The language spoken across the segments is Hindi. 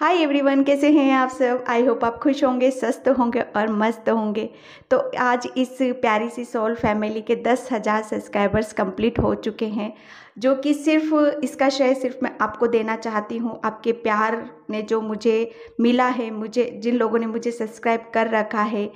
हाय एवरीवन कैसे हैं आप सब आई होप आप खुश होंगे स्वस्थ होंगे और मस्त होंगे तो आज इस प्यारी सी सोल फैमिली के दस हज़ार सब्सक्राइबर्स कंप्लीट हो चुके हैं जो कि सिर्फ इसका श्रेय सिर्फ मैं आपको देना चाहती हूँ आपके प्यार ने जो मुझे मिला है मुझे जिन लोगों ने मुझे सब्सक्राइब कर रखा है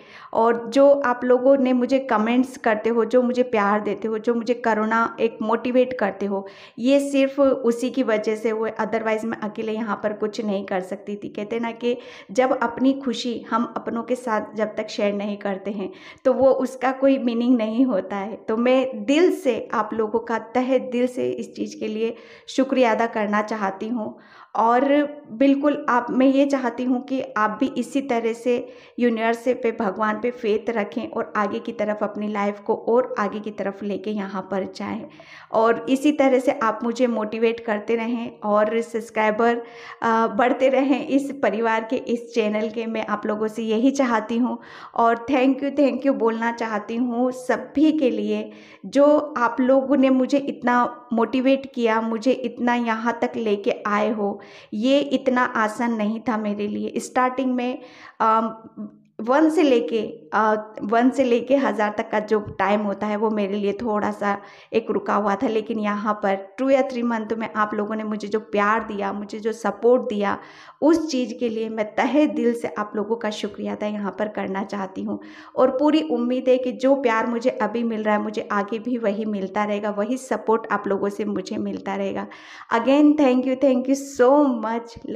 और जो आप लोगों ने मुझे कमेंट्स करते हो जो मुझे प्यार देते हो जो मुझे करुणा एक मोटिवेट करते हो ये सिर्फ उसी की वजह से हुए अदरवाइज़ मैं अकेले यहाँ पर कुछ नहीं कर सकती थी कहते ना कि जब अपनी खुशी हम अपनों के साथ जब तक शेयर नहीं करते हैं तो वो उसका कोई मीनिंग नहीं होता है तो मैं दिल से आप लोगों का तहे दिल से इस चीज़ के लिए शुक्रिया अदा करना चाहती हूँ और बिल्कुल आप मैं ये चाहती हूँ कि आप भी इसी तरह से यूनिवर्स पे भगवान पे फेत रखें और आगे की तरफ अपनी लाइफ को और आगे की तरफ लेके यहाँ पर जाएं और इसी तरह से आप मुझे मोटिवेट करते रहें और सब्सक्राइबर बढ़ते रहें रहे हैं इस परिवार के इस चैनल के मैं आप लोगों से यही चाहती हूँ और थैंक यू थैंक यू बोलना चाहती हूँ सभी के लिए जो आप लोगों ने मुझे इतना मोटिवेट किया मुझे इतना यहाँ तक लेके आए हो ये इतना आसान नहीं था मेरे लिए स्टार्टिंग में आ, वन से लेके वन से लेके हज़ार तक का जो टाइम होता है वो मेरे लिए थोड़ा सा एक रुका हुआ था लेकिन यहाँ पर टू या थ्री मंथ में आप लोगों ने मुझे जो प्यार दिया मुझे जो सपोर्ट दिया उस चीज़ के लिए मैं तहे दिल से आप लोगों का शुक्रिया था यहाँ पर करना चाहती हूँ और पूरी उम्मीद है कि जो प्यार मुझे अभी मिल रहा है मुझे आगे भी वही मिलता रहेगा वही सपोर्ट आप लोगों से मुझे मिलता रहेगा again thank you thank you so much